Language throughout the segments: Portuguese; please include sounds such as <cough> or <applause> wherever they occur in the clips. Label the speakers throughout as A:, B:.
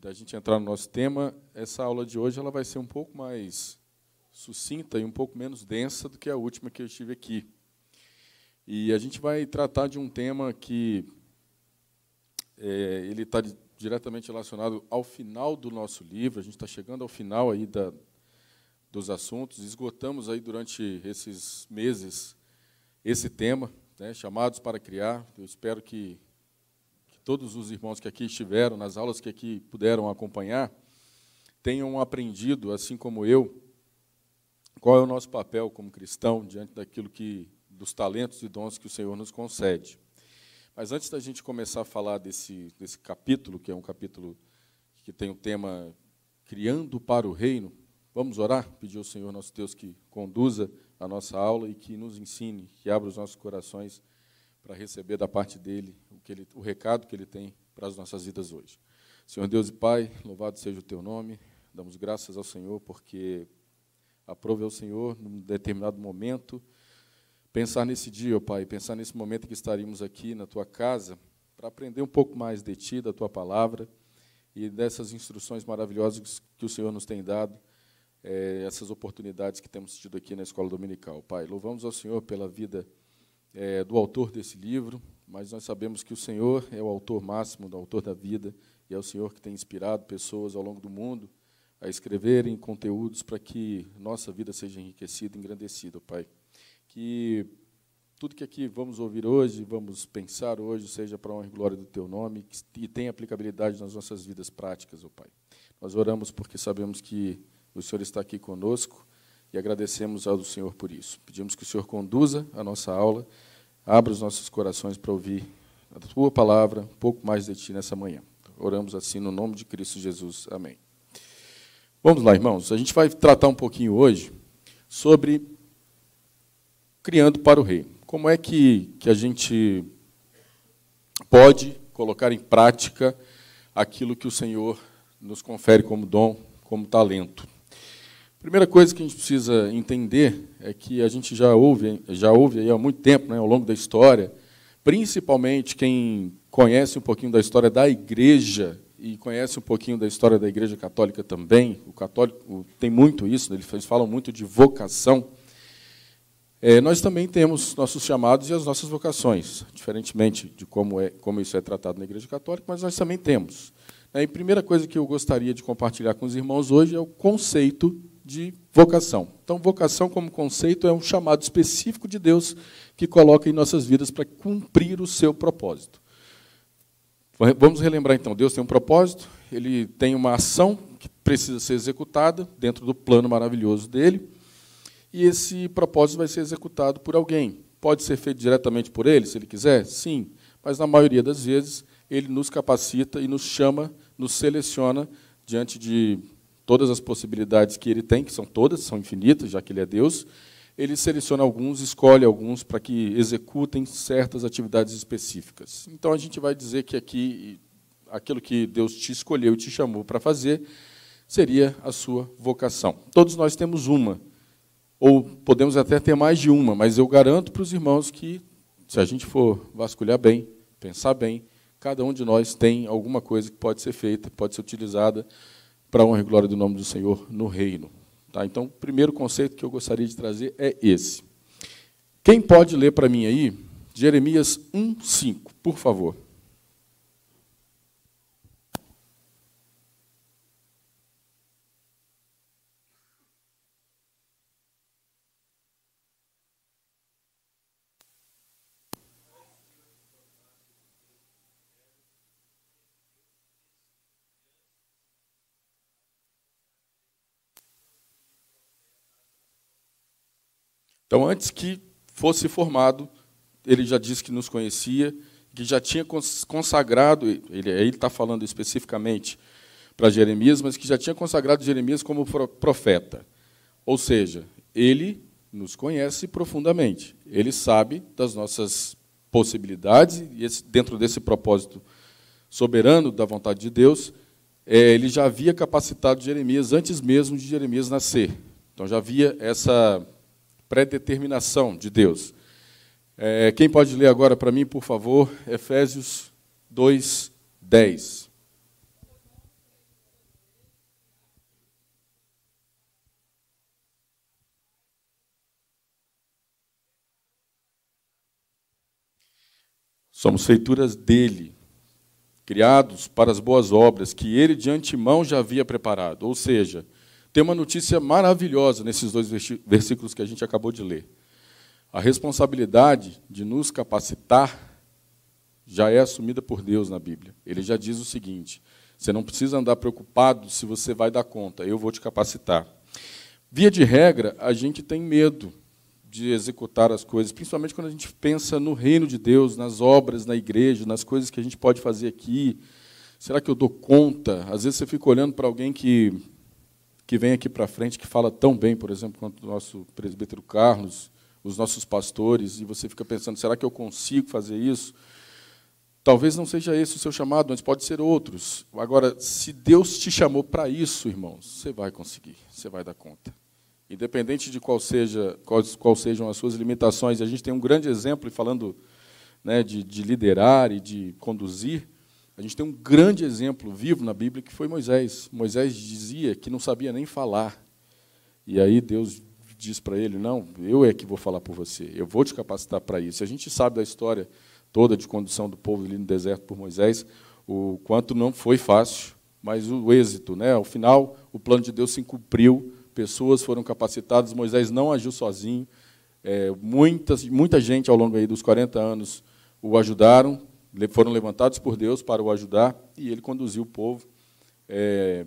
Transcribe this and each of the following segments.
A: da gente entrar no nosso tema, essa aula de hoje ela vai ser um pouco mais sucinta e um pouco menos densa do que a última que eu estive aqui. E a gente vai tratar de um tema que é, ele está diretamente relacionado ao final do nosso livro. A gente está chegando ao final aí da, dos assuntos. Esgotamos aí durante esses meses esse tema, né, chamados para criar. Eu espero que todos os irmãos que aqui estiveram, nas aulas que aqui puderam acompanhar, tenham aprendido, assim como eu, qual é o nosso papel como cristão diante daquilo que dos talentos e dons que o Senhor nos concede. Mas antes da gente começar a falar desse, desse capítulo, que é um capítulo que tem o tema Criando para o Reino, vamos orar, pedir ao Senhor nosso Deus que conduza a nossa aula e que nos ensine, que abra os nossos corações para receber da parte dele o, que ele, o recado que ele tem para as nossas vidas hoje. Senhor Deus e Pai, louvado seja o teu nome, damos graças ao Senhor porque aprove ao Senhor, num determinado momento, pensar nesse dia, ó Pai, pensar nesse momento que estaríamos aqui na tua casa para aprender um pouco mais de ti, da tua palavra e dessas instruções maravilhosas que o Senhor nos tem dado, é, essas oportunidades que temos tido aqui na escola dominical. Pai, louvamos ao Senhor pela vida é, do autor desse livro, mas nós sabemos que o Senhor é o autor máximo, o autor da vida, e é o Senhor que tem inspirado pessoas ao longo do mundo a escreverem conteúdos para que nossa vida seja enriquecida, engrandecida, Pai. Que tudo que aqui vamos ouvir hoje, vamos pensar hoje, seja para a honra e glória do Teu nome e tenha aplicabilidade nas nossas vidas práticas, ó Pai. Nós oramos porque sabemos que o Senhor está aqui conosco e agradecemos ao Senhor por isso. Pedimos que o Senhor conduza a nossa aula, abra os nossos corações para ouvir a tua palavra, um pouco mais de ti nessa manhã. Oramos assim no nome de Cristo Jesus. Amém. Vamos lá, irmãos. A gente vai tratar um pouquinho hoje sobre criando para o rei. Como é que, que a gente pode colocar em prática aquilo que o Senhor nos confere como dom, como talento? Primeira coisa que a gente precisa entender é que a gente já ouve, já ouve aí há muito tempo, né, ao longo da história, principalmente quem conhece um pouquinho da história da igreja e conhece um pouquinho da história da igreja católica também. O católico tem muito isso, né, eles falam muito de vocação. É, nós também temos nossos chamados e as nossas vocações, diferentemente de como, é, como isso é tratado na Igreja Católica, mas nós também temos. É, e a primeira coisa que eu gostaria de compartilhar com os irmãos hoje é o conceito de vocação. Então, vocação como conceito é um chamado específico de Deus que coloca em nossas vidas para cumprir o seu propósito. Vamos relembrar então, Deus tem um propósito, ele tem uma ação que precisa ser executada dentro do plano maravilhoso dele, e esse propósito vai ser executado por alguém. Pode ser feito diretamente por ele, se ele quiser? Sim, mas na maioria das vezes ele nos capacita e nos chama, nos seleciona diante de todas as possibilidades que ele tem, que são todas, são infinitas, já que ele é Deus, ele seleciona alguns, escolhe alguns para que executem certas atividades específicas. Então a gente vai dizer que aqui aquilo que Deus te escolheu e te chamou para fazer seria a sua vocação. Todos nós temos uma, ou podemos até ter mais de uma, mas eu garanto para os irmãos que se a gente for vasculhar bem, pensar bem, cada um de nós tem alguma coisa que pode ser feita, pode ser utilizada para a honra e glória do nome do Senhor no reino. Tá? Então, o primeiro conceito que eu gostaria de trazer é esse. Quem pode ler para mim aí? Jeremias 1:5, por favor. Então, antes que fosse formado, ele já disse que nos conhecia, que já tinha consagrado, ele está falando especificamente para Jeremias, mas que já tinha consagrado Jeremias como profeta. Ou seja, ele nos conhece profundamente, ele sabe das nossas possibilidades, e dentro desse propósito soberano da vontade de Deus, é, ele já havia capacitado Jeremias antes mesmo de Jeremias nascer. Então já havia essa predeterminação de Deus. É, quem pode ler agora para mim, por favor, Efésios 2, 10. Somos feituras dele, criados para as boas obras que ele de antemão já havia preparado. Ou seja, tem uma notícia maravilhosa nesses dois versículos que a gente acabou de ler. A responsabilidade de nos capacitar já é assumida por Deus na Bíblia. Ele já diz o seguinte: você não precisa andar preocupado se você vai dar conta, eu vou te capacitar. Via de regra, a gente tem medo de executar as coisas, principalmente quando a gente pensa no reino de Deus, nas obras, na igreja, nas coisas que a gente pode fazer aqui. Será que eu dou conta? Às vezes você fica olhando para alguém que que vem aqui para frente, que fala tão bem, por exemplo, quanto o nosso presbítero Carlos, os nossos pastores, e você fica pensando, será que eu consigo fazer isso? Talvez não seja esse o seu chamado, mas pode ser outros. Agora, se Deus te chamou para isso, irmãos, você vai conseguir, você vai dar conta. Independente de qual seja, quais, quais sejam as suas limitações, a gente tem um grande exemplo, falando né, de, de liderar e de conduzir, a gente tem um grande exemplo vivo na Bíblia que foi Moisés. Moisés dizia que não sabia nem falar. E aí Deus diz para ele: Não, eu é que vou falar por você, eu vou te capacitar para isso. A gente sabe da história toda de condução do povo ali no deserto por Moisés, o quanto não foi fácil, mas o êxito, né? Ao final, o plano de Deus se cumpriu, pessoas foram capacitadas, Moisés não agiu sozinho. É, muitas, muita gente ao longo aí dos 40 anos o ajudaram, foram levantados por Deus para o ajudar e ele conduziu o povo. É,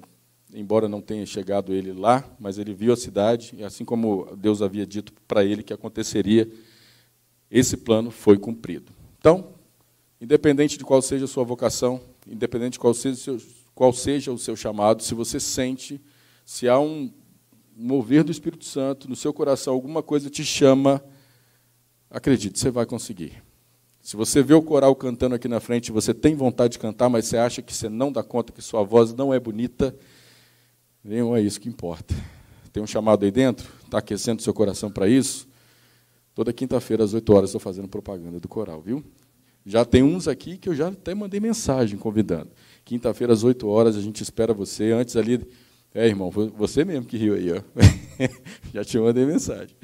A: embora não tenha chegado ele lá, mas ele viu a cidade e, assim como Deus havia dito para ele que aconteceria, esse plano foi cumprido. Então, independente de qual seja a sua vocação, independente de qual seja, seu, qual seja o seu chamado, se você sente, se há um mover do Espírito Santo no seu coração, alguma coisa te chama, acredite, você vai conseguir. Se você vê o coral cantando aqui na frente, você tem vontade de cantar, mas você acha que você não dá conta que sua voz não é bonita, Nem. é isso que importa. Tem um chamado aí dentro? Está aquecendo seu coração para isso? Toda quinta-feira, às 8 horas, estou fazendo propaganda do coral, viu? Já tem uns aqui que eu já até mandei mensagem convidando. Quinta-feira, às 8 horas, a gente espera você. Antes ali. É, irmão, você mesmo que riu aí, ó. <laughs> já te mandei mensagem.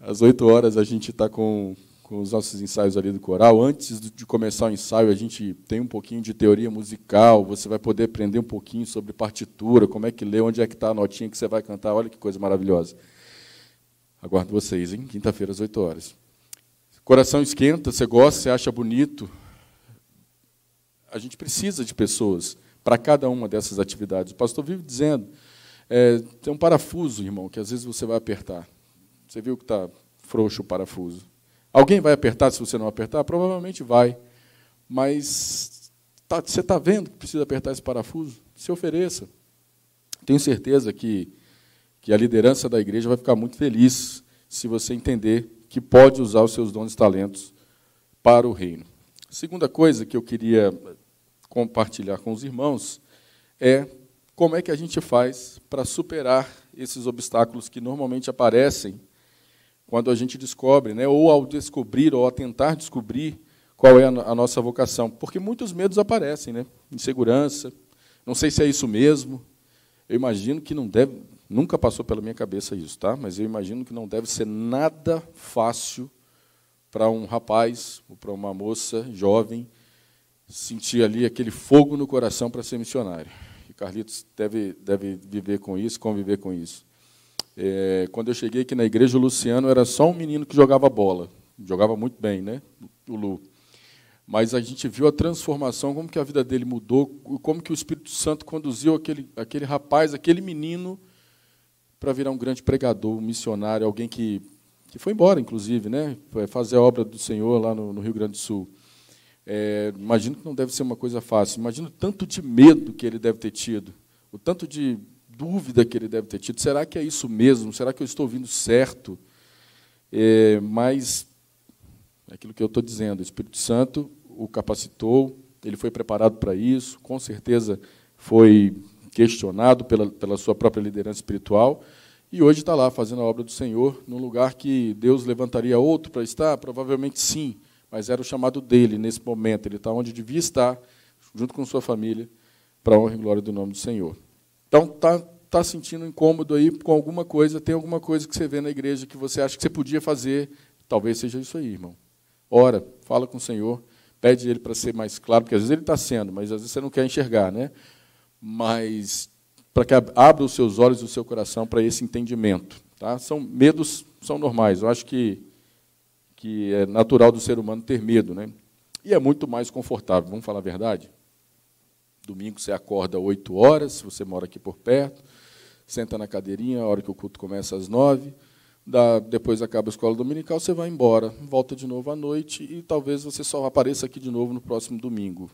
A: Às 8 horas a gente está com com os nossos ensaios ali do coral. Antes de começar o ensaio, a gente tem um pouquinho de teoria musical, você vai poder aprender um pouquinho sobre partitura, como é que lê, onde é que está a notinha que você vai cantar. Olha que coisa maravilhosa. Aguardo vocês, hein? Quinta-feira, às 8 horas. Coração esquenta, você gosta, você acha bonito. A gente precisa de pessoas para cada uma dessas atividades. O pastor vive dizendo, é, tem um parafuso, irmão, que às vezes você vai apertar. Você viu que está frouxo o parafuso. Alguém vai apertar se você não apertar? Provavelmente vai. Mas tá, você está vendo que precisa apertar esse parafuso? Se ofereça. Tenho certeza que, que a liderança da igreja vai ficar muito feliz se você entender que pode usar os seus dons e talentos para o reino. A segunda coisa que eu queria compartilhar com os irmãos é como é que a gente faz para superar esses obstáculos que normalmente aparecem quando a gente descobre, né, ou ao descobrir, ou a tentar descobrir qual é a nossa vocação. Porque muitos medos aparecem, né? Insegurança, não sei se é isso mesmo. Eu imagino que não deve, nunca passou pela minha cabeça isso, tá? Mas eu imagino que não deve ser nada fácil para um rapaz ou para uma moça jovem sentir ali aquele fogo no coração para ser missionário. E Carlitos deve, deve viver com isso, conviver com isso. É, quando eu cheguei aqui na igreja, o Luciano era só um menino que jogava bola. Jogava muito bem, né? O Lu. Mas a gente viu a transformação, como que a vida dele mudou, como que o Espírito Santo conduziu aquele, aquele rapaz, aquele menino, para virar um grande pregador, um missionário, alguém que, que foi embora, inclusive, né? Foi fazer a obra do Senhor lá no, no Rio Grande do Sul. É, imagino que não deve ser uma coisa fácil. Imagino o tanto de medo que ele deve ter tido, o tanto de dúvida que ele deve ter tido: será que é isso mesmo? Será que eu estou ouvindo certo? É, mas é aquilo que eu estou dizendo: o Espírito Santo o capacitou, ele foi preparado para isso, com certeza foi questionado pela, pela sua própria liderança espiritual. E hoje está lá fazendo a obra do Senhor, num lugar que Deus levantaria outro para estar? Provavelmente sim, mas era o chamado dele nesse momento. Ele está onde devia estar, junto com sua família, para a honra e glória do nome do Senhor. Então, está tá sentindo incômodo aí com alguma coisa, tem alguma coisa que você vê na igreja que você acha que você podia fazer, talvez seja isso aí, irmão. Ora, fala com o Senhor, pede ele para ser mais claro, porque às vezes ele está sendo, mas às vezes você não quer enxergar, né? Mas para que abra os seus olhos e o seu coração para esse entendimento, tá? São medos são normais. Eu acho que que é natural do ser humano ter medo, né? E é muito mais confortável, vamos falar a verdade? Domingo você acorda 8 horas, se você mora aqui por perto, senta na cadeirinha, a hora que o culto começa às 9, da, depois acaba a escola dominical, você vai embora, volta de novo à noite e talvez você só apareça aqui de novo no próximo domingo.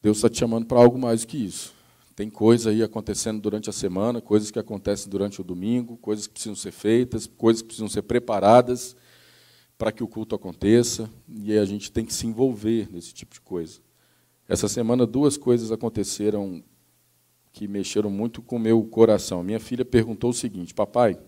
A: Deus está te chamando para algo mais do que isso. Tem coisa aí acontecendo durante a semana, coisas que acontecem durante o domingo, coisas que precisam ser feitas, coisas que precisam ser preparadas para que o culto aconteça, e a gente tem que se envolver nesse tipo de coisa. Essa semana duas coisas aconteceram que mexeram muito com o meu coração. Minha filha perguntou o seguinte: Papai,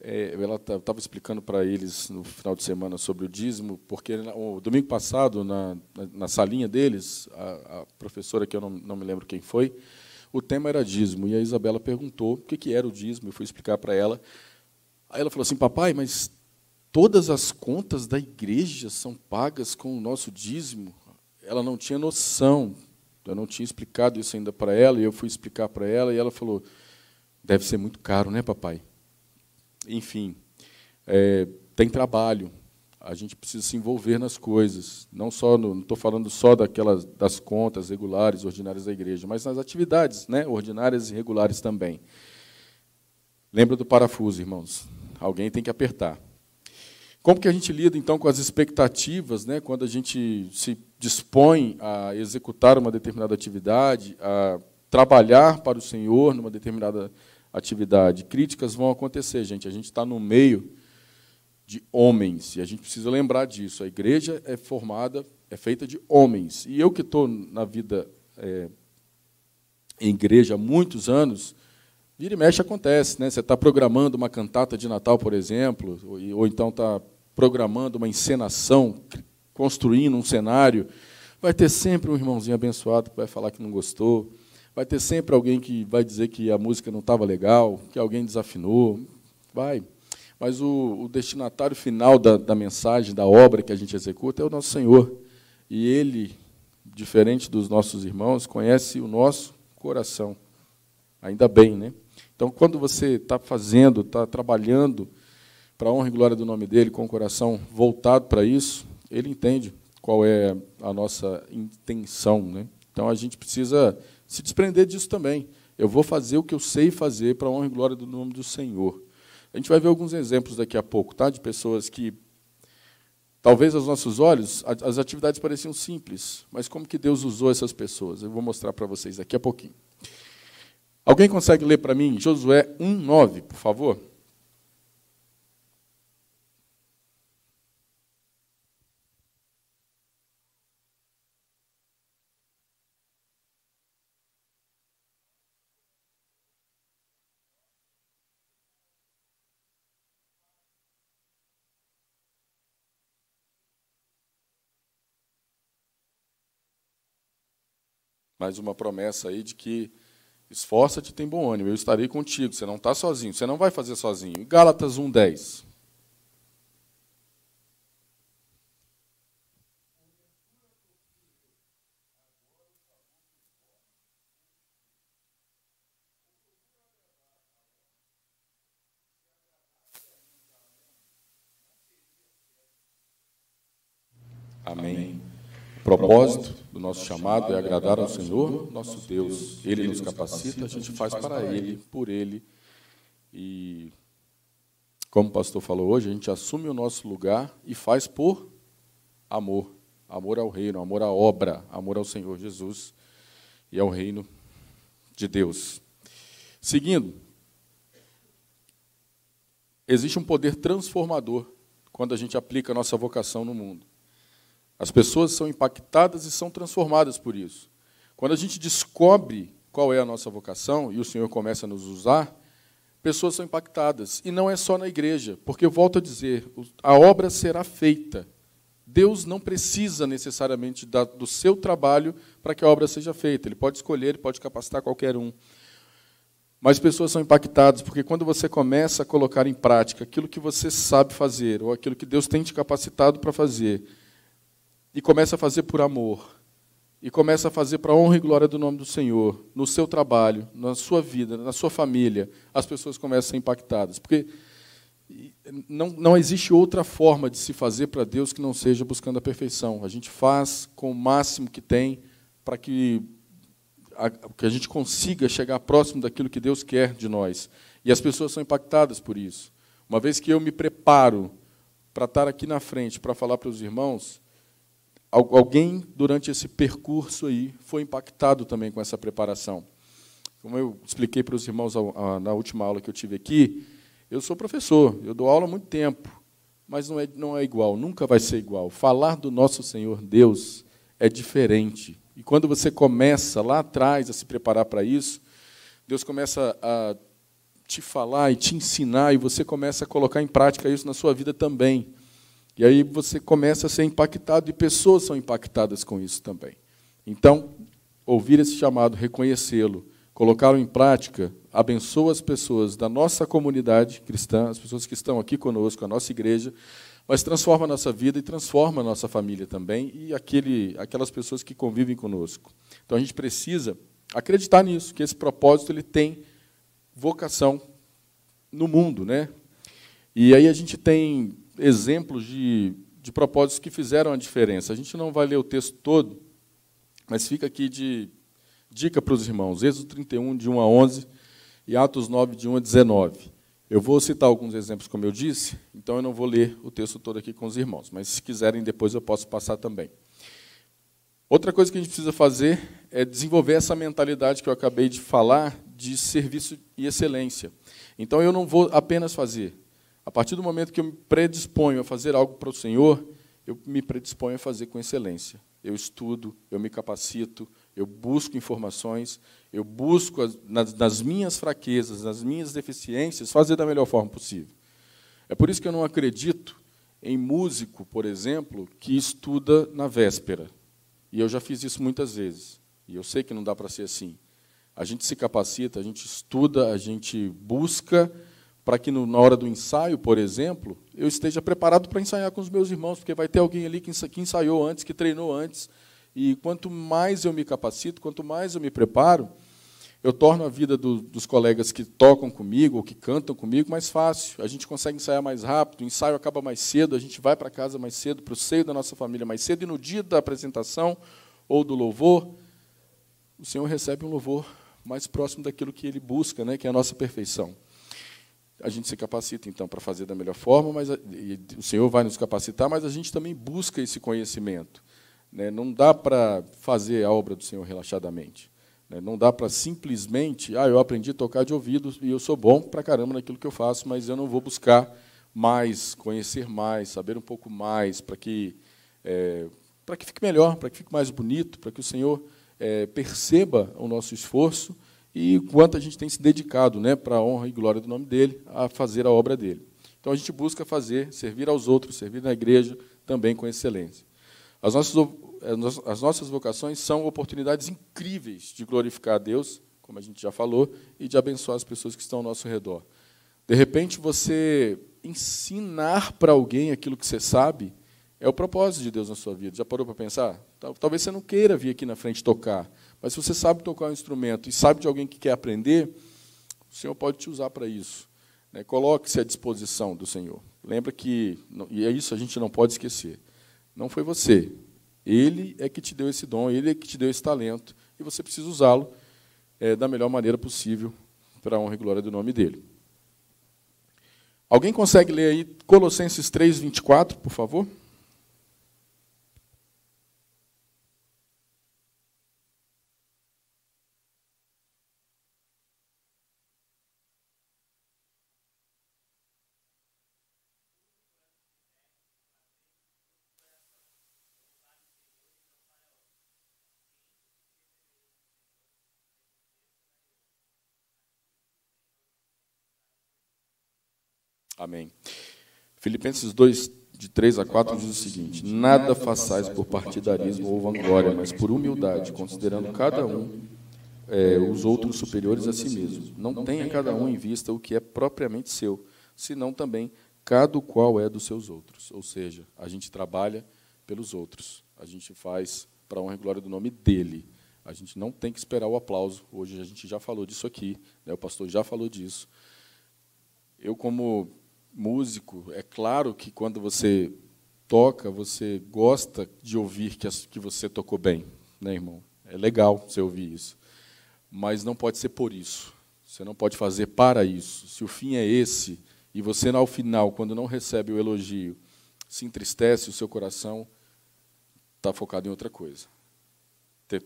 A: é, ela estava explicando para eles no final de semana sobre o dízimo, porque o domingo passado, na, na, salinha deles, a, a, professora, que eu não, não, me lembro quem foi, o tema era dízimo. E a Isabela perguntou o que, que era o dízimo, eu fui explicar para ela. Aí ela falou assim: Papai, mas todas as contas da igreja são pagas com o nosso dízimo? ela não tinha noção. Eu não tinha explicado isso ainda para ela, e eu fui explicar para ela, e ela falou: deve ser muito caro, né, papai? Enfim, é, tem trabalho. A gente precisa se envolver nas coisas, não só no, não estou falando só daquelas das contas regulares, ordinárias da igreja, mas nas atividades, né, ordinárias e regulares também. Lembra do parafuso, irmãos? Alguém tem que apertar. Como que a gente lida então com as expectativas, né, quando a gente se dispõe a executar uma determinada atividade, a trabalhar para o Senhor numa determinada atividade. Críticas vão acontecer, gente. A gente está no meio de homens e a gente precisa lembrar disso. A igreja é formada, é feita de homens. E eu que estou na vida é, em igreja há muitos anos, vira e mexe acontece, né? Você está programando uma cantata de Natal, por exemplo, ou, ou então está programando uma encenação construindo um cenário, vai ter sempre um irmãozinho abençoado que vai falar que não gostou, vai ter sempre alguém que vai dizer que a música não estava legal, que alguém desafinou, vai. Mas o, o destinatário final da, da mensagem, da obra que a gente executa é o nosso Senhor. E Ele, diferente dos nossos irmãos, conhece o nosso coração. Ainda bem, né? Então, quando você está fazendo, está trabalhando para a honra e glória do nome dele, com o coração voltado para isso, ele entende qual é a nossa intenção. Né? Então a gente precisa se desprender disso também. Eu vou fazer o que eu sei fazer para a honra e glória do nome do Senhor. A gente vai ver alguns exemplos daqui a pouco, tá? De pessoas que talvez aos nossos olhos as atividades pareciam simples, mas como que Deus usou essas pessoas? Eu vou mostrar para vocês daqui a pouquinho. Alguém consegue ler para mim Josué 1:9, por favor? mais uma promessa aí de que esforça-te tem bom ânimo, eu estarei contigo, você não está sozinho, você não vai fazer sozinho. Gálatas 1,10. Amém. Amém propósito do nosso chamado é agradar ao Senhor, nosso Deus. Ele nos capacita, a gente faz para Ele, por Ele. E, como o pastor falou hoje, a gente assume o nosso lugar e faz por amor. Amor ao reino, amor à obra, amor ao Senhor Jesus e ao reino de Deus. Seguindo, existe um poder transformador quando a gente aplica a nossa vocação no mundo. As pessoas são impactadas e são transformadas por isso. Quando a gente descobre qual é a nossa vocação e o Senhor começa a nos usar, pessoas são impactadas. E não é só na igreja, porque eu volto a dizer, a obra será feita. Deus não precisa necessariamente do seu trabalho para que a obra seja feita. Ele pode escolher, ele pode capacitar qualquer um. Mas pessoas são impactadas, porque quando você começa a colocar em prática aquilo que você sabe fazer, ou aquilo que Deus tem te capacitado para fazer, e começa a fazer por amor, e começa a fazer para a honra e glória do nome do Senhor, no seu trabalho, na sua vida, na sua família, as pessoas começam a ser impactadas. Porque não, não existe outra forma de se fazer para Deus que não seja buscando a perfeição. A gente faz com o máximo que tem para que a, que a gente consiga chegar próximo daquilo que Deus quer de nós. E as pessoas são impactadas por isso. Uma vez que eu me preparo para estar aqui na frente, para falar para os irmãos, alguém durante esse percurso aí foi impactado também com essa preparação. Como eu expliquei para os irmãos na última aula que eu tive aqui, eu sou professor, eu dou aula há muito tempo, mas não é, não é igual, nunca vai ser igual. Falar do nosso Senhor Deus é diferente. E quando você começa lá atrás a se preparar para isso, Deus começa a te falar e te ensinar, e você começa a colocar em prática isso na sua vida também. E aí você começa a ser impactado e pessoas são impactadas com isso também. Então, ouvir esse chamado, reconhecê-lo, colocá-lo em prática, abençoa as pessoas da nossa comunidade cristã, as pessoas que estão aqui conosco, a nossa igreja, mas transforma a nossa vida e transforma a nossa família também e aquele, aquelas pessoas que convivem conosco. Então a gente precisa acreditar nisso, que esse propósito ele tem vocação no mundo, né? E aí a gente tem exemplos de, de propósitos que fizeram a diferença. A gente não vai ler o texto todo, mas fica aqui de dica para os irmãos. Êxodo 31, de 1 a 11, e Atos 9, de 1 a 19. Eu vou citar alguns exemplos, como eu disse, então eu não vou ler o texto todo aqui com os irmãos, mas se quiserem depois eu posso passar também. Outra coisa que a gente precisa fazer é desenvolver essa mentalidade que eu acabei de falar de serviço e excelência. Então eu não vou apenas fazer a partir do momento que eu me predisponho a fazer algo para o Senhor, eu me predisponho a fazer com excelência. Eu estudo, eu me capacito, eu busco informações, eu busco as, nas, nas, minhas fraquezas, nas minhas deficiências, fazer da melhor forma possível. É por isso que eu não acredito em músico, por exemplo, que estuda na véspera. E eu já fiz isso muitas vezes. E eu sei que não dá para ser assim. A gente se capacita, a gente estuda, a gente busca para que no, na hora do ensaio, por exemplo, eu esteja preparado para ensaiar com os meus irmãos, porque vai ter alguém ali que, ensa, que ensaiou antes, que treinou antes. E quanto mais eu me capacito, quanto mais eu me preparo, eu torno a vida do, dos colegas que tocam comigo ou que cantam comigo mais fácil. A gente consegue ensaiar mais rápido, o ensaio acaba mais cedo, a gente vai para casa mais cedo, para o seio da nossa família mais cedo, e no dia da apresentação ou do louvor, o Senhor recebe um louvor mais próximo daquilo que ele busca, né, que é a nossa perfeição a gente se capacita, então, para fazer da melhor forma, mas a, o Senhor vai nos capacitar, mas a gente também busca esse conhecimento. Né? Não dá para fazer a obra do Senhor relaxadamente. Né? Não dá para simplesmente, ah, eu aprendi a tocar de ouvido e eu sou bom para caramba naquilo que eu faço, mas eu não vou buscar mais, conhecer mais, saber um pouco mais, para que, é, para que fique melhor, para que fique mais bonito, para que o Senhor é, perceba o nosso esforço e quanto a gente tem se dedicado, né, para a honra e glória do nome dele, a fazer a obra dele. Então a gente busca fazer, servir aos outros, servir na igreja também com excelência. As nossas, eh, as nossas vocações são oportunidades incríveis de glorificar a Deus, como a gente já falou, e de abençoar as pessoas que estão ao nosso redor. De repente, você ensinar para alguém aquilo que você sabe é o propósito de Deus na sua vida. Já parou para pensar? Talvez você não queira vir aqui na frente tocar, mas se você sabe tocar um instrumento e sabe de alguém que quer aprender, o Senhor pode te usar para isso. Né? Coloque-se à disposição do Senhor. Lembra que, e é isso a gente não pode esquecer, não foi você. Ele é que te deu esse dom, ele é que te deu esse talento, e você precisa usá-lo é, da melhor maneira possível para a honra e glória do nome dele. Alguém consegue ler aí Colossenses 3, 24, por favor? Amém. Filipenses 2, de 3 a 4, diz o seguinte: Nada façais por partidarismo ou vanglória, mas por humildade, considerando cada um é, os outros superiores a si mesmo. Não tenha cada um em vista o que é propriamente seu, senão também cada qual é dos seus outros. Ou seja, a gente trabalha pelos outros, a gente faz para honra e glória do nome dele. A gente não tem que esperar o aplauso. Hoje a gente já falou disso aqui, né? o pastor já falou disso. Eu, como músico, é claro que quando você toca, você gosta de ouvir que, que você tocou bem, né, irmão? É legal você ouvir isso. Mas não pode ser por isso. Você não pode fazer para isso. Se o fim é esse, e você, ao final, quando não recebe o elogio, se entristece, o seu coração está focado em outra coisa.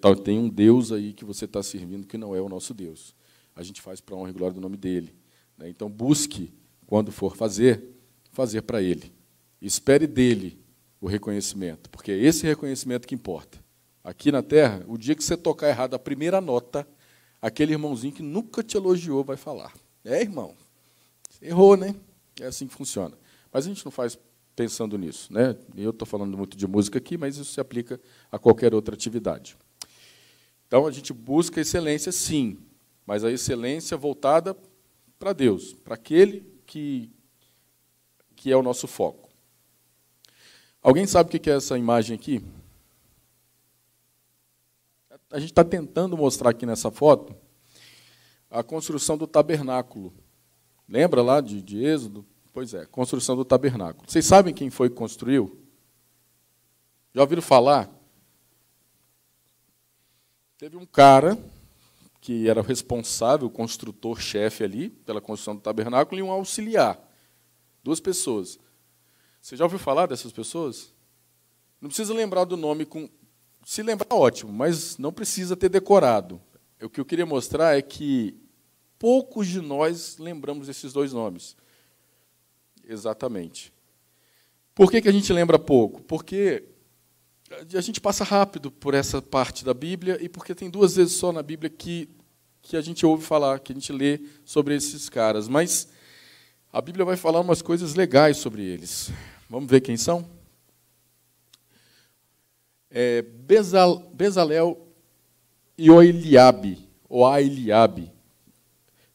A: Tá, tem um Deus aí que você está servindo que não é o nosso Deus. A gente faz para honra e glória do nome dele. Né? Então, busque quando for fazer, fazer para ele. Espere dele o reconhecimento, porque é esse reconhecimento que importa. Aqui na terra, o dia que você tocar errado a primeira nota, aquele irmãozinho que nunca te elogiou vai falar: É, irmão, errou, né? É assim que funciona. Mas a gente não faz pensando nisso. Né? Eu estou falando muito de música aqui, mas isso se aplica a qualquer outra atividade. Então a gente busca excelência, sim, mas a excelência voltada para Deus, para aquele que, que é o nosso foco. Alguém sabe o que é essa imagem aqui? A gente está tentando mostrar aqui nessa foto a construção do tabernáculo. Lembra lá de, de Êxodo? Pois é, construção do tabernáculo. Vocês sabem quem foi que construiu? Já ouviram falar? Teve um cara que era o responsável, o construtor-chefe ali, pela construção do tabernáculo, e um auxiliar. Duas pessoas. Você já ouviu falar dessas pessoas? Não precisa lembrar do nome com. Se lembrar, ótimo, mas não precisa ter decorado. O que eu queria mostrar é que poucos de nós lembramos desses dois nomes. Exatamente. Por que, que a gente lembra pouco? Porque a gente passa rápido por essa parte da Bíblia e porque tem duas vezes só na Bíblia que que a gente ouve falar, que a gente lê sobre esses caras. Mas a Bíblia vai falar umas coisas legais sobre eles. Vamos ver quem são? É, Bezal, Bezalel e Oiliabe, Oailiabe.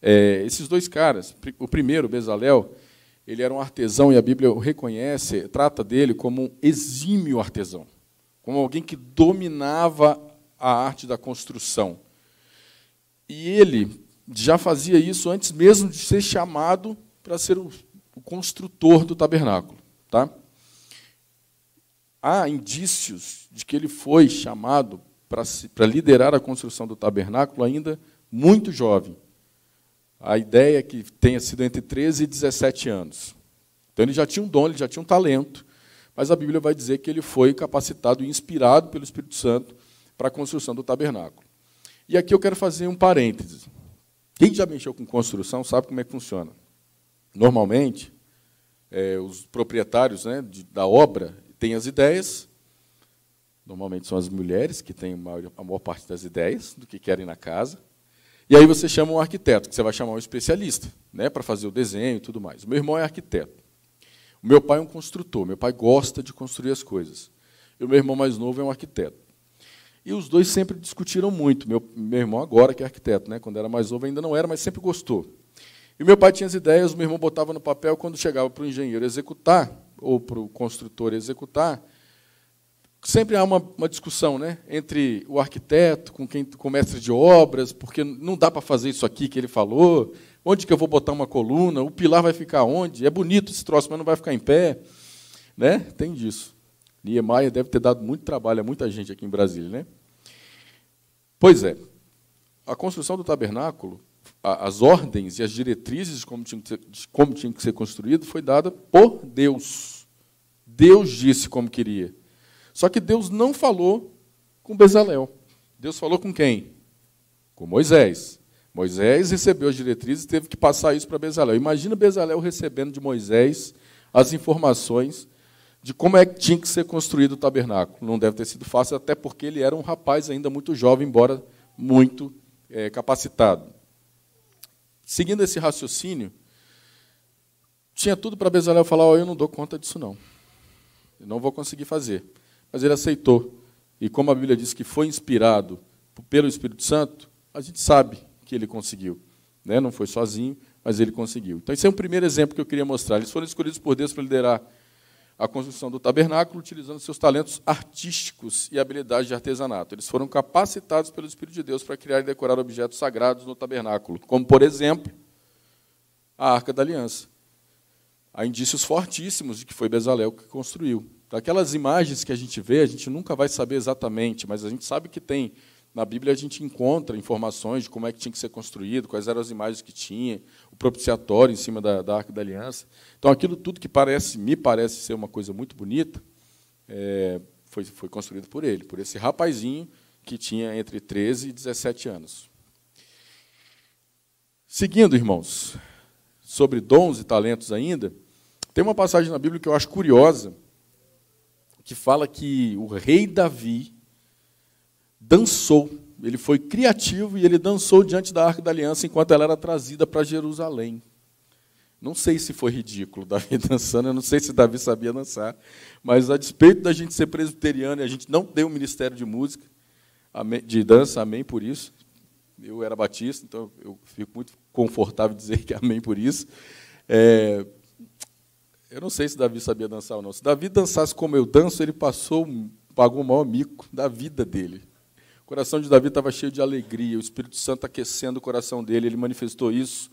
A: É, esses dois caras, o primeiro, Bezalel, ele era um artesão e a Bíblia o reconhece, trata dele como um exímio artesão, como alguém que dominava a arte da construção. E ele já fazia isso antes mesmo de ser chamado para ser o, o construtor do tabernáculo. Tá? Há indícios de que ele foi chamado para liderar a construção do tabernáculo ainda muito jovem. A ideia é que tenha sido entre 13 e 17 anos. Então ele já tinha um dom, ele já tinha um talento, mas a Bíblia vai dizer que ele foi capacitado e inspirado pelo Espírito Santo para a construção do tabernáculo. E aqui eu quero fazer um parênteses. Quem já mexeu com construção sabe como é que funciona. Normalmente, é, os proprietários né, de, da obra têm as ideias. Normalmente são as mulheres que têm a maior, a maior parte das ideias do que querem na casa. E aí você chama um arquiteto, que você vai chamar um especialista, né, para fazer o desenho e tudo mais. O meu irmão é arquiteto. O meu pai é um construtor. Meu pai gosta de construir as coisas. E o meu irmão mais novo é um arquiteto. E os dois sempre discutiram muito. Meu, meu irmão agora que é arquiteto, né? quando era mais novo ainda não era, mas sempre gostou. E meu pai tinha as ideias, meu irmão botava no papel, quando chegava para o engenheiro executar, ou para o construtor executar, sempre há uma, uma, discussão né? entre o arquiteto, com quem com o mestre de obras, porque não dá para fazer isso aqui que ele falou, onde que eu vou botar uma coluna, o pilar vai ficar onde, é bonito esse troço, mas não vai ficar em pé. Né? Tem disso. Niemeyer deve ter dado muito trabalho a muita gente aqui em Brasília, né? Pois é, a construção do tabernáculo, a, as ordens e as diretrizes de como, tinha que ser, como tinha que ser construído foi dada por Deus. Deus disse como queria. Só que Deus não falou com Bezalel. Deus falou com quem? Com Moisés. Moisés recebeu as diretrizes e teve que passar isso para Bezalel. Imagina Bezalel recebendo de Moisés as informações de como é que tinha que ser construído o tabernáculo. Não deve ter sido fácil, até porque ele era um rapaz ainda muito jovem, embora muito é, capacitado. Seguindo esse raciocínio, tinha tudo para Bezalel falar: oh, eu não dou conta disso, não. Eu não vou conseguir fazer. Mas ele aceitou. E como a Bíblia diz que foi inspirado pelo Espírito Santo, a gente sabe que ele conseguiu. Né? Não foi sozinho, mas ele conseguiu. Então, esse é um primeiro exemplo que eu queria mostrar. Eles foram escolhidos por Deus para liderar a construção do tabernáculo, utilizando seus talentos artísticos e habilidades de artesanato. Eles foram capacitados pelo Espírito de Deus para criar e decorar objetos sagrados no tabernáculo, como, por exemplo, a Arca da Aliança. Há indícios fortíssimos de que foi Bezalel que construiu. aquelas imagens que a gente vê, a gente nunca vai saber exatamente, mas a gente sabe que tem na Bíblia a gente encontra informações de como é que tinha que ser construído, quais eram as imagens que tinha, o propiciatório em cima da, da Arca da Aliança. Então, aquilo tudo que parece, me parece ser uma coisa muito bonita, é, foi, foi construído por ele, por esse rapazinho que tinha entre 13 e 17 anos. Seguindo, irmãos, sobre dons e talentos ainda, tem uma passagem na Bíblia que eu acho curiosa, que fala que o rei Davi, dançou. Ele foi criativo e ele dançou diante da Arca da Aliança enquanto ela era trazida para Jerusalém. Não sei se foi ridículo Davi <laughs> dançando, eu não sei se Davi sabia dançar, mas a despeito da gente ser presbiteriano e a gente não ter um ministério de música, de dança, amém por isso. Eu era batista, então eu fico muito confortável dizer que amém por isso. É, eu não sei se Davi sabia dançar ou não. Se Davi dançasse como eu danço, ele passou, pagou o maior mico da vida dele. O coração de Davi estava cheio de alegria, o Espírito Santo aquecendo o coração dele, ele manifestou isso.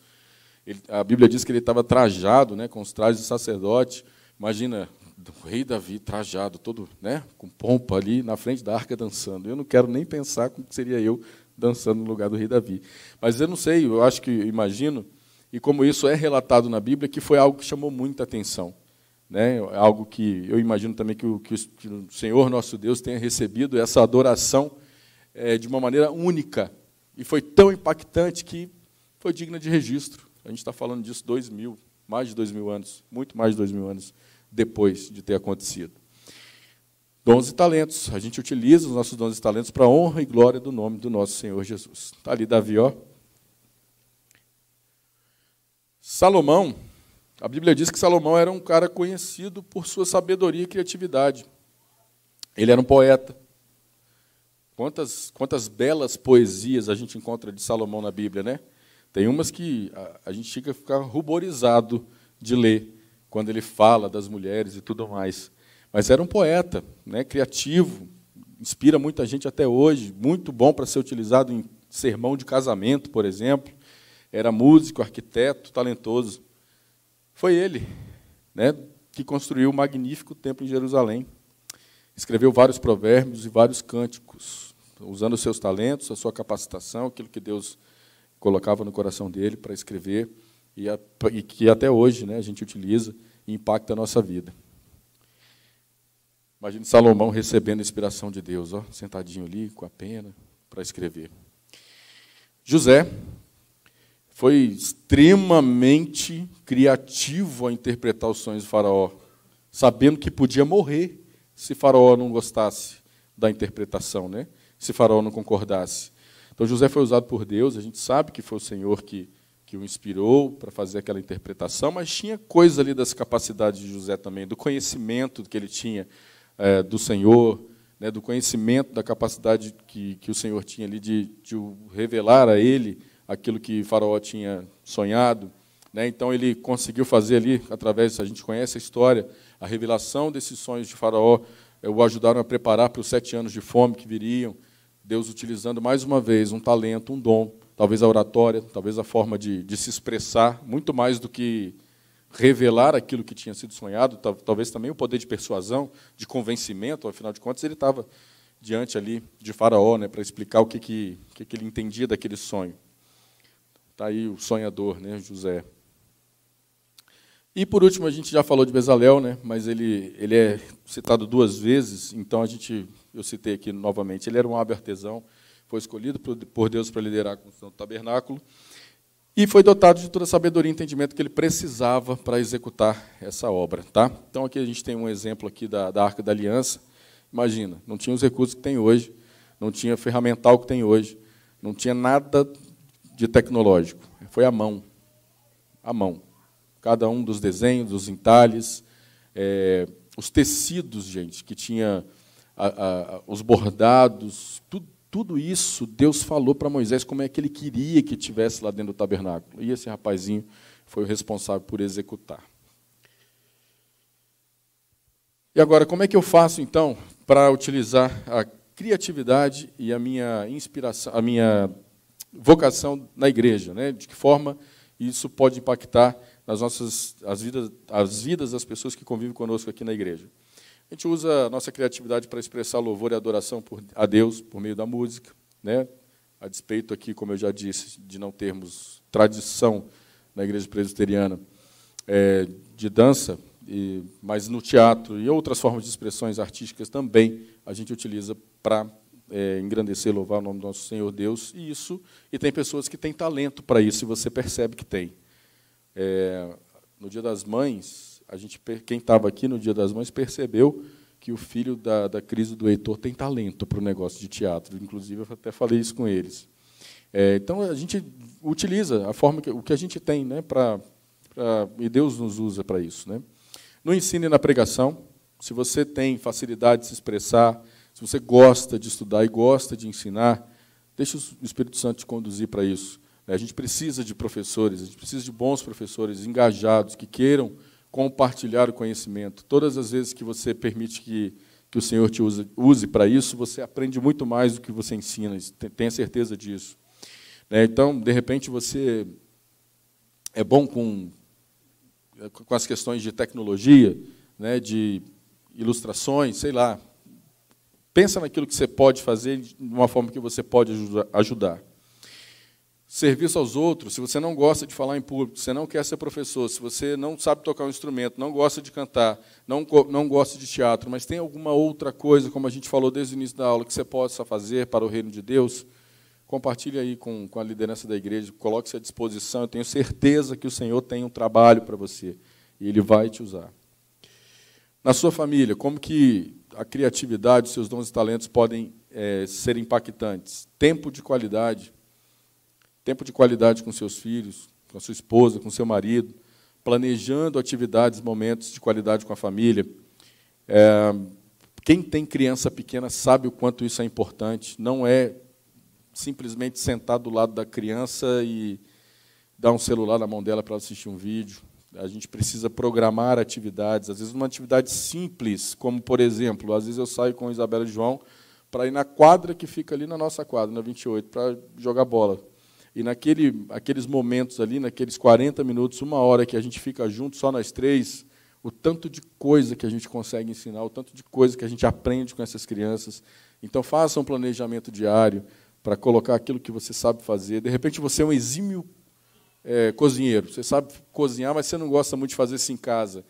A: Ele, a Bíblia diz que ele estava trajado, né, com os trajes de sacerdote. Imagina, o rei Davi trajado, todo né, com pompa ali na frente da arca dançando. Eu não quero nem pensar como seria eu dançando no lugar do rei Davi. Mas eu não sei, eu acho que imagino, e como isso é relatado na Bíblia, que foi algo que chamou muita atenção. Né, algo que eu imagino também que o, que o Senhor nosso Deus tenha recebido, essa adoração é, de uma maneira única. E foi tão impactante que foi digna de registro. A gente está falando disso dois mil, mais de dois mil anos, muito mais de dois mil anos depois de ter acontecido. Dons e talentos. A gente utiliza os nossos dons e talentos para honra e glória do nome do nosso Senhor Jesus. Está ali Davi, ó. Salomão, a Bíblia diz que Salomão era um cara conhecido por sua sabedoria e criatividade. Ele era um poeta. Quantas, quantas belas poesias a gente encontra de Salomão na Bíblia, né? Tem umas que a, a gente fica, ficar ruborizado de ler, quando ele fala das mulheres e tudo mais. Mas era um poeta, né, criativo, inspira muita gente até hoje, muito bom para ser utilizado em sermão de casamento, por exemplo. Era músico, arquiteto, talentoso. Foi ele né, que construiu o magnífico templo em Jerusalém. Escreveu vários provérbios e vários cânticos usando os seus talentos, a sua capacitação, aquilo que Deus colocava no coração dele para escrever e, a, e, que até hoje né, a gente utiliza e impacta a nossa vida. Imagine Salomão recebendo a inspiração de Deus, ó, sentadinho ali com a pena para escrever. José foi extremamente criativo a interpretar os sonhos do Faraó, sabendo que podia morrer se Faraó não gostasse da interpretação, né? se Faraó não concordasse. Então José foi usado por Deus, a gente sabe que foi o Senhor que, que o inspirou para fazer aquela interpretação, mas tinha coisa ali das capacidades de José também, do conhecimento que ele tinha é, do Senhor, né, do conhecimento, da capacidade que, que o Senhor tinha ali de, de revelar a ele aquilo que Faraó tinha sonhado. Né, então ele conseguiu fazer ali, através, a gente conhece a história, a revelação desses sonhos de Faraó, eh, o ajudaram a preparar para os sete anos de fome que viriam. Deus utilizando mais uma vez um talento, um dom, talvez a oratória, talvez a forma de, de se expressar, muito mais do que revelar aquilo que tinha sido sonhado, talvez também o poder de persuasão, de convencimento, afinal de contas, ele estava diante ali de Faraó né, para explicar o que, que, que, ele entendia daquele sonho. Está aí o sonhador, né, José. E por último, a gente já falou de Bezalel, né? mas ele, ele é citado duas vezes, então a gente, eu citei aqui novamente, ele era um hábil artesão, foi escolhido por Deus para liderar a construção do tabernáculo, e foi dotado de toda a sabedoria e entendimento que ele precisava para executar essa obra. Tá? Então aqui a gente tem um exemplo aqui da, da Arca da Aliança. Imagina, não tinha os recursos que tem hoje, não tinha ferramental que tem hoje, não tinha nada de tecnológico. Foi a mão. A mão cada um dos desenhos, dos entalhes, é, os tecidos, gente, que tinha a, a, os bordados, tudo, tudo isso Deus falou para Moisés como é que ele queria que tivesse lá dentro do tabernáculo. E esse rapazinho foi o responsável por executar. E agora, como é que eu faço então para utilizar a criatividade e a minha inspiração, a minha vocação na igreja, né? De que forma isso pode impactar nas nossas as vidas, as vidas das pessoas que convivem conosco aqui na igreja. A gente usa a nossa criatividade para expressar louvor e adoração por, a Deus por meio da música, né? A despeito aqui, como eu já disse, de não termos tradição na igreja presbiteriana é, de dança, e, mas no teatro e outras formas de expressões artísticas também a gente utiliza para é, eh, engrandecer, louvar o nome do nosso Senhor Deus, e isso, e tem pessoas que têm talento para isso, e você percebe que tem. É, no Dia das Mães, a gente, quem estava aqui no Dia das Mães percebeu que o filho da, da crise do Heitor tem talento para o negócio de teatro. Inclusive, eu até falei isso com eles. É, então, a gente utiliza a forma que, o que a gente tem, né, para e Deus nos usa para isso. Né? No ensino e na pregação, se você tem facilidade de se expressar, se você gosta de estudar e gosta de ensinar, deixe o Espírito Santo te conduzir para isso. Né? A gente precisa de professores, a gente precisa de bons professores engajados, que queiram compartilhar o conhecimento. Todas as vezes que você permite que, que o Senhor te use, use para isso, você aprende muito mais do que você ensina, tenha certeza disso. Né? Então, de repente, você é bom com, com as questões de tecnologia, né, de ilustrações, sei lá. Pensa naquilo que você pode fazer de uma forma que você pode ajudar serviço aos outros, se você não gosta de falar em público, se você não quer ser professor, se você não sabe tocar um instrumento, não gosta de cantar, não, não gosta de teatro, mas tem alguma outra coisa, como a gente falou desde o início da aula, que você possa fazer para o reino de Deus, compartilhe aí com, com a liderança da igreja, coloque-se à disposição, eu tenho certeza que o Senhor tem um trabalho para você, e Ele vai te usar. Na sua família, como que a criatividade, seus dons e talentos podem é, ser impactantes? Tempo de qualidade tempo de qualidade com seus filhos, com sua esposa, com seu marido, planejando atividades, momentos de qualidade com a família. É, quem tem criança pequena sabe o quanto isso é importante. Não é simplesmente sentar do lado da criança e dar um celular na mão dela para assistir um vídeo. A gente precisa programar atividades, às vezes uma atividade simples, como por exemplo, às vezes eu saio com a Isabela e João para ir na quadra que fica ali na nossa quadra, na 28, para jogar bola. E naquele, aqueles momentos ali, naqueles 40 minutos, uma hora que a gente fica junto, só nós três, o tanto de coisa que a gente consegue ensinar, o tanto de coisa que a gente aprende com essas crianças. Então, faça um planejamento diário para colocar aquilo que você sabe fazer. De repente, você é um exímio é, cozinheiro. Você sabe cozinhar, mas você não gosta muito de fazer isso em casa.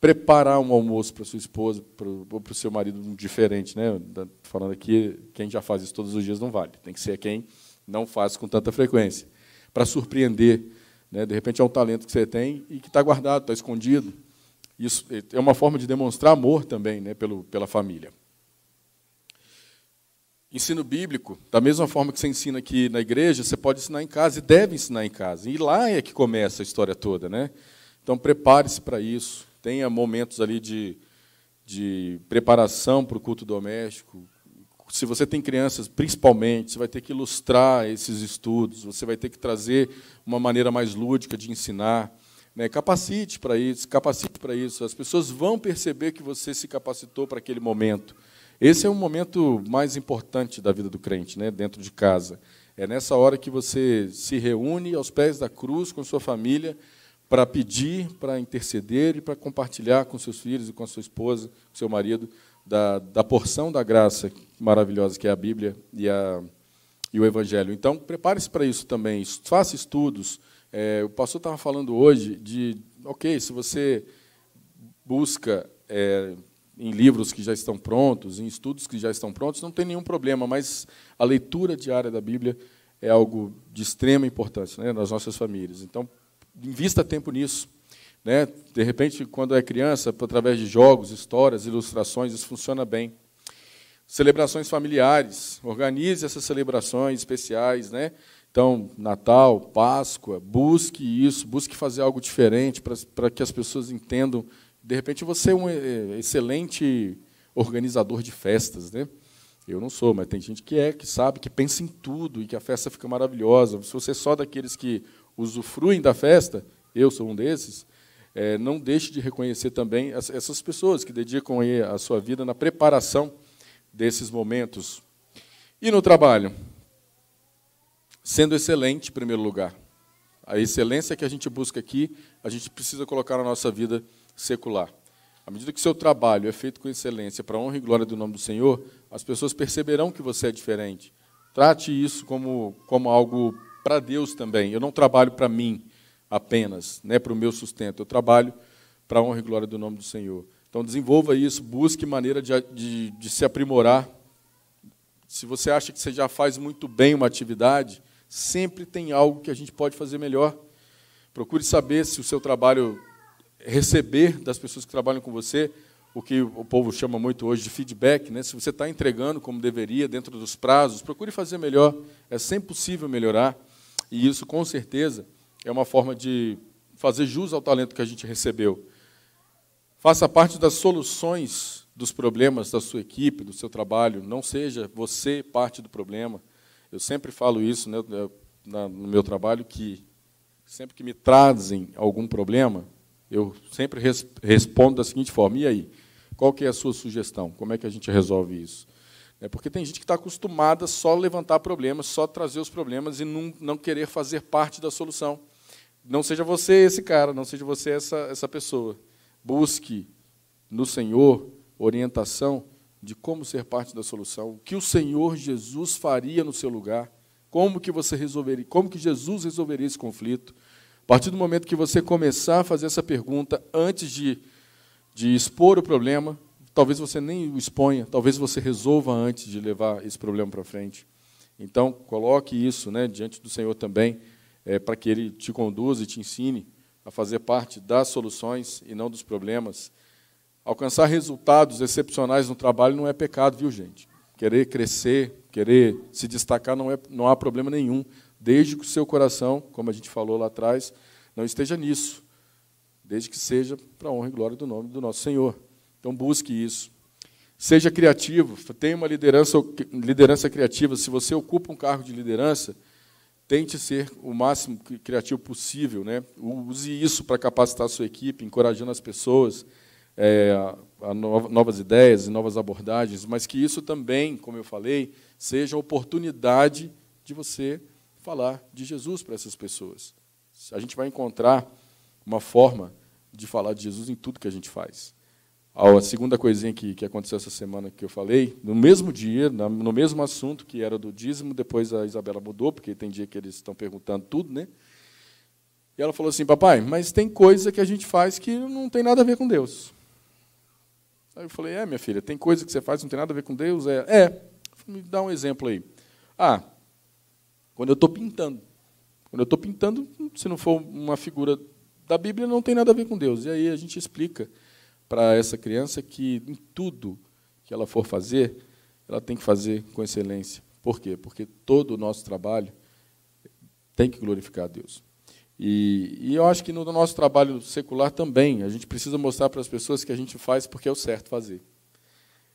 A: Preparar um almoço para sua esposa, para o seu marido diferente, né? Falando aqui, quem já faz isso todos os dias não vale. Tem que ser quem não faço com tanta frequência. Para surpreender. Né? De repente é um talento que você tem e que está guardado, está escondido. Isso é, é uma forma de demonstrar amor também né? Pelo, pela família. Ensino bíblico, da mesma forma que você ensina aqui na igreja, você pode ensinar em casa e deve ensinar em casa. E lá é que começa a história toda, né? Então prepare-se para isso. Tenha momentos ali de, de preparação para o culto doméstico, se você tem crianças, principalmente, você vai ter que ilustrar esses estudos, você vai ter que trazer uma maneira mais lúdica de ensinar. Né? Capacite para isso, capacite para isso. As pessoas vão perceber que você se capacitou para aquele momento. Esse é o momento mais importante da vida do crente, né? dentro de casa. É nessa hora que você se reúne aos pés da cruz com sua família para pedir, para interceder e para compartilhar com seus filhos e com a sua esposa, com seu marido, da, da porção da graça maravilhosa que é a Bíblia e, a, e o Evangelho. Então, prepare-se para isso também. Faça estudos. É, o pastor estava falando hoje de, ok, se você busca é, em livros que já estão prontos, em estudos que já estão prontos, não tem nenhum problema, mas a leitura diária da Bíblia é algo de extrema importância né, nas nossas famílias. Então, invista tempo nisso. Né? De repente, quando é criança, através de jogos, histórias, ilustrações, isso funciona bem. Celebrações familiares, organize essas celebrações especiais, né? Então, Natal, Páscoa, busque isso, busque fazer algo diferente para que as pessoas entendam. De repente, você é um é, excelente organizador de festas, né? Eu não sou, mas tem gente que é, que sabe, que pensa em tudo e que a festa fica maravilhosa. Se você é só daqueles que usufruem da festa, eu sou um desses, é, não deixe de reconhecer também essas pessoas que dedicam a sua vida na preparação desses momentos. E no trabalho? Sendo excelente, em primeiro lugar. A excelência que a gente busca aqui, a gente precisa colocar na nossa vida secular. À medida que o seu trabalho é feito com excelência para a honra e glória do nome do Senhor, as pessoas perceberão que você é diferente. Trate isso como, como algo para Deus também. Eu não trabalho para mim apenas, né, para o meu sustento. Eu trabalho para a honra e glória do nome do Senhor. Então, desenvolva isso, busque maneira de, de, de se aprimorar. Se você acha que você já faz muito bem uma atividade, sempre tem algo que a gente pode fazer melhor. Procure saber se o seu trabalho, receber das pessoas que trabalham com você, o que o povo chama muito hoje de feedback, né? se você está entregando como deveria, dentro dos prazos, procure fazer melhor. É sempre possível melhorar. E isso, com certeza, é uma forma de fazer jus ao talento que a gente recebeu. Faça parte das soluções dos problemas da sua equipe, do seu trabalho. Não seja você parte do problema. Eu sempre falo isso né, no meu trabalho, que sempre que me trazem algum problema, eu sempre res respondo da seguinte forma: e aí? Qual que é a sua sugestão? Como é que a gente resolve isso? É porque tem gente que está acostumada só a levantar problemas, só trazer os problemas e não, não querer fazer parte da solução. Não seja você esse cara, não seja você essa, essa pessoa busque no Senhor orientação de como ser parte da solução, o que o Senhor Jesus faria no seu lugar, como que você resolveria, como que Jesus resolveria esse conflito. A partir do momento que você começar a fazer essa pergunta antes de, de expor o problema, talvez você nem o exponha, talvez você resolva antes de levar esse problema para frente. Então, coloque isso né, diante do Senhor também, é, para que Ele te conduza e te ensine a fazer parte das soluções e não dos problemas. Alcançar resultados excepcionais no trabalho não é pecado, viu, gente? Querer crescer, querer se destacar não, é, não há problema nenhum, desde que o seu coração, como a gente falou lá atrás, não esteja nisso, desde que seja para a honra e glória do nome do nosso Senhor. Então busque isso. Seja criativo, tenha uma liderança, liderança criativa. Se você ocupa um cargo de liderança, tente ser o máximo criativo possível, né? Use isso para capacitar a sua equipe, encorajando as pessoas é, a novas ideias e novas abordagens, mas que isso também, como eu falei, seja oportunidade de você falar de Jesus para essas pessoas. A gente vai encontrar uma forma de falar de Jesus em tudo que a gente faz. A segunda coisinha que, que aconteceu essa semana que eu falei, no mesmo dia, no mesmo assunto que era do dízimo, depois a Isabela mudou, porque tem dia que eles estão perguntando tudo, né? E ela falou assim, papai, mas tem coisa que a gente faz que não tem nada a ver com Deus. Aí eu falei, é, minha filha, tem coisa que você faz que não tem nada a ver com Deus? É, é. Me dá um exemplo aí. Ah, quando eu estou pintando. Quando eu estou pintando, se não for uma figura da Bíblia, não tem nada a ver com Deus. E aí a gente explica para essa criança que em tudo que ela for fazer, ela tem que fazer com excelência. Por quê? Porque todo o nosso trabalho tem que glorificar a Deus. E, e, eu acho que no nosso trabalho secular também, a gente precisa mostrar para as pessoas que a gente faz porque é o certo fazer.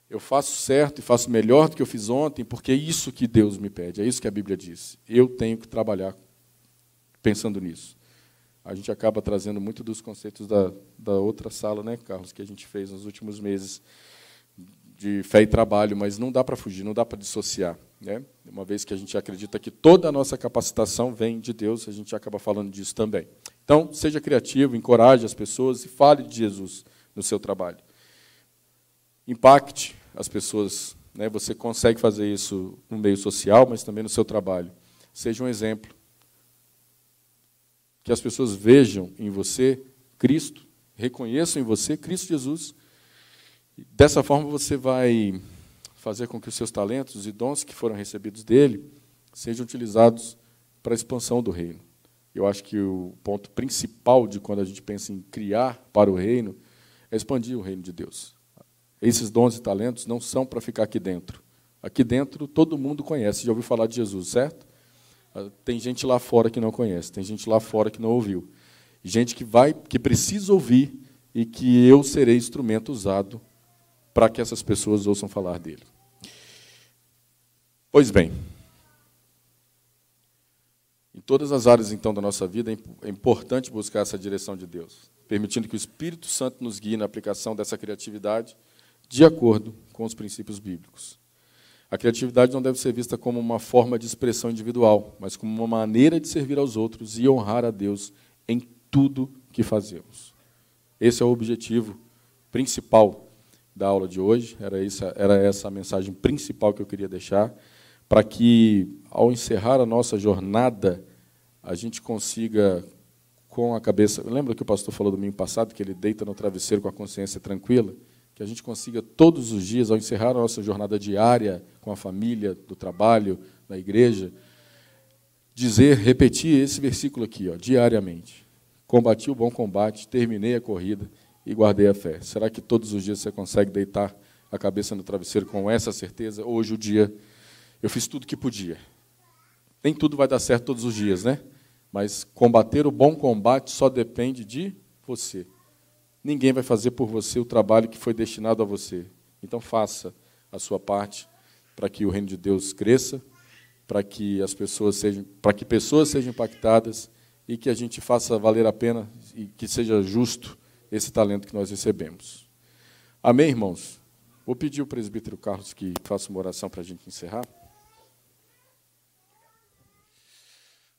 A: Eu faço certo e faço melhor do que eu fiz ontem, porque é isso que Deus me pede, é isso que a Bíblia diz. Eu tenho que trabalhar pensando nisso a gente acaba trazendo muito dos conceitos da, da outra sala, né, Carlos, que a gente fez nos últimos meses de fé e trabalho, mas não dá para fugir, não dá para dissociar. Né? Uma vez que a gente acredita que toda a nossa capacitação vem de Deus, a gente acaba falando disso também. Então, seja criativo, encoraje as pessoas e fale de Jesus no seu trabalho. Impacte as pessoas. Né? Você consegue fazer isso no meio social, mas também no seu trabalho. Seja um exemplo que as pessoas vejam em você Cristo, reconheçam em você Cristo Jesus. Dessa forma você vai fazer com que os seus talentos e dons que foram recebidos dele sejam utilizados para a expansão do reino. Eu acho que o ponto principal de quando a gente pensa em criar para o reino é expandir o reino de Deus. Esses dons e talentos não são para ficar aqui dentro. Aqui dentro todo mundo conhece, já ouviu falar de Jesus, certo? Tem gente lá fora que não conhece, tem gente lá fora que não ouviu. Gente que vai, que precisa ouvir e que eu serei instrumento usado para que essas pessoas ouçam falar dele. Pois bem, em todas as áreas então da nossa vida é, é importante buscar essa direção de Deus, permitindo que o Espírito Santo nos guie na aplicação dessa criatividade de acordo com os princípios bíblicos. A criatividade não deve ser vista como uma forma de expressão individual, mas como uma maneira de servir aos outros e honrar a Deus em tudo que fazemos. Esse é o objetivo principal da aula de hoje, era essa, era essa a mensagem principal que eu queria deixar, para que, ao encerrar a nossa jornada, a gente consiga, com a cabeça. Lembra que o pastor falou domingo passado que ele deita no travesseiro com a consciência tranquila? que a gente consiga todos os dias, ao encerrar a nossa jornada diária com a família, do trabalho, na igreja, dizer, repetir esse versículo aqui, ó, diariamente. Combati o bom combate, terminei a corrida e guardei a fé. Será que todos os dias você consegue deitar a cabeça no travesseiro com essa certeza? Hoje o dia eu fiz tudo que podia. Nem tudo vai dar certo todos os dias, né? Mas combater o bom combate só depende de você ninguém vai fazer por você o trabalho que foi destinado a você. Então faça a sua parte para que o reino de Deus cresça, para que as pessoas sejam, para que pessoas sejam impactadas e que a gente faça valer a pena e que seja justo esse talento que nós recebemos. Amém, irmãos. Vou pedir ao presbítero Carlos que faça uma oração para a gente encerrar.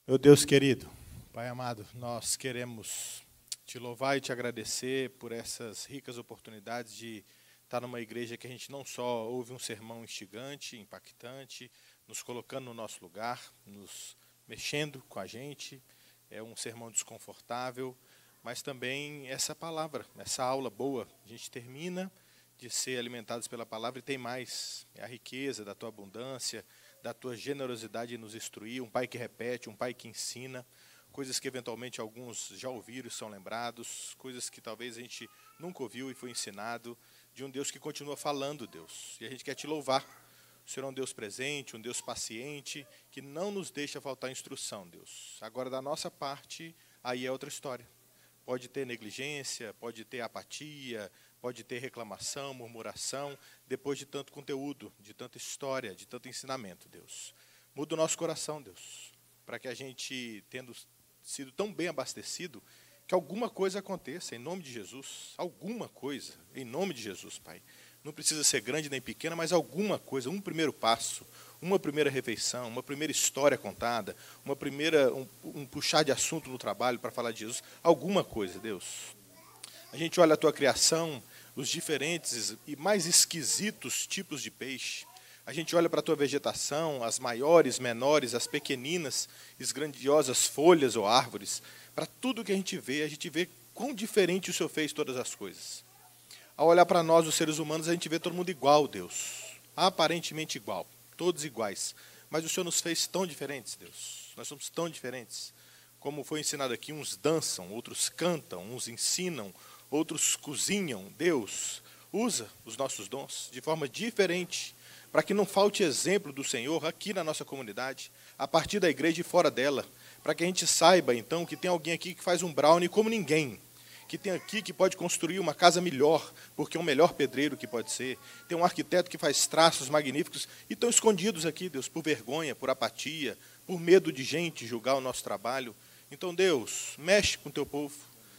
A: Meu Deus querido,
B: Pai amado, nós queremos te louvar e te agradecer por essas ricas oportunidades de estar numa igreja que a gente não só ouve um sermão instigante, impactante, nos colocando no nosso lugar, nos mexendo com a gente, é um sermão desconfortável, mas também essa palavra, essa aula boa. A gente termina de ser alimentados pela palavra e tem mais. É a riqueza da tua abundância, da tua generosidade nos instruir, um pai que repete, um pai que ensina coisas que eventualmente alguns já ouviram e são lembrados, coisas que talvez a gente nunca ouviu e foi ensinado, de um Deus que continua falando, Deus. E a gente quer te louvar. O Senhor é um Deus presente, um Deus paciente, que não nos deixa faltar instrução, Deus. Agora, da nossa parte, aí é outra história. Pode ter negligência, pode ter apatia, pode ter reclamação, murmuração, depois de tanto conteúdo, de tanta história, de tanto ensinamento, Deus. Muda o nosso coração, Deus, para que a gente, tendo sido tão bem abastecido, que alguma coisa aconteça em nome de Jesus. Alguma coisa, em nome de Jesus, Pai. Não precisa ser grande nem pequena, mas alguma coisa, um primeiro passo, uma primeira refeição, uma primeira história contada, uma primeira um, um puxar de assunto no trabalho para falar de Jesus, alguma coisa, Deus. A gente olha a tua criação, os diferentes e mais esquisitos tipos de peixe, a gente olha para a tua vegetação, as maiores, menores, as pequeninas, as grandiosas folhas ou árvores, para tudo que a gente vê, a gente vê quão diferente o Senhor fez todas as coisas. Ao olhar para nós, os seres humanos, a gente vê todo mundo igual, Deus. Aparentemente igual, todos iguais. Mas o Senhor nos fez tão diferentes, Deus. Nós somos tão diferentes. Como foi ensinado aqui, uns dançam, outros cantam, uns ensinam, outros cozinham. Deus usa os nossos dons de forma diferente para que não falte exemplo do Senhor aqui na nossa comunidade, a partir da igreja e fora dela, para que a gente saiba então que tem alguém aqui que faz um brownie como ninguém, que tem aqui que pode construir uma casa melhor, porque é o melhor pedreiro que pode ser. Tem um arquiteto que faz traços magníficos e estão escondidos aqui, Deus, por vergonha, por apatia, por medo de gente julgar o nosso trabalho. Então, Deus, mexe com o teu povo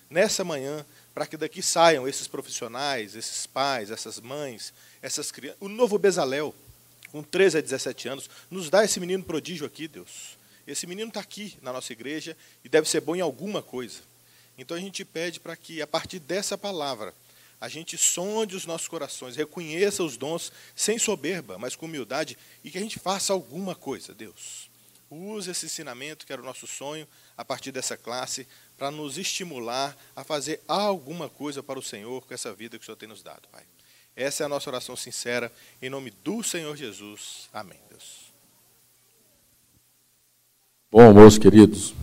B: nessa manhã para que daqui saiam esses profissionais, esses pais, essas mães, essas crianças. O novo Bezalel, com 13 a 17 anos, nos dá esse menino prodígio aqui, Deus. Esse menino está aqui na nossa igreja e deve ser bom em alguma coisa. Então a gente pede para que, a partir dessa palavra, a gente sonde os nossos corações, reconheça os dons sem soberba, mas com humildade, e que a gente faça alguma coisa, Deus. Use esse ensinamento, que era o nosso sonho, a partir dessa classe, para nos estimular a fazer alguma coisa para o Senhor com essa vida que o Senhor tem nos dado, Pai. Essa é a nossa oração sincera, em nome do Senhor Jesus. Amém, Deus.
A: Bom almoço, queridos.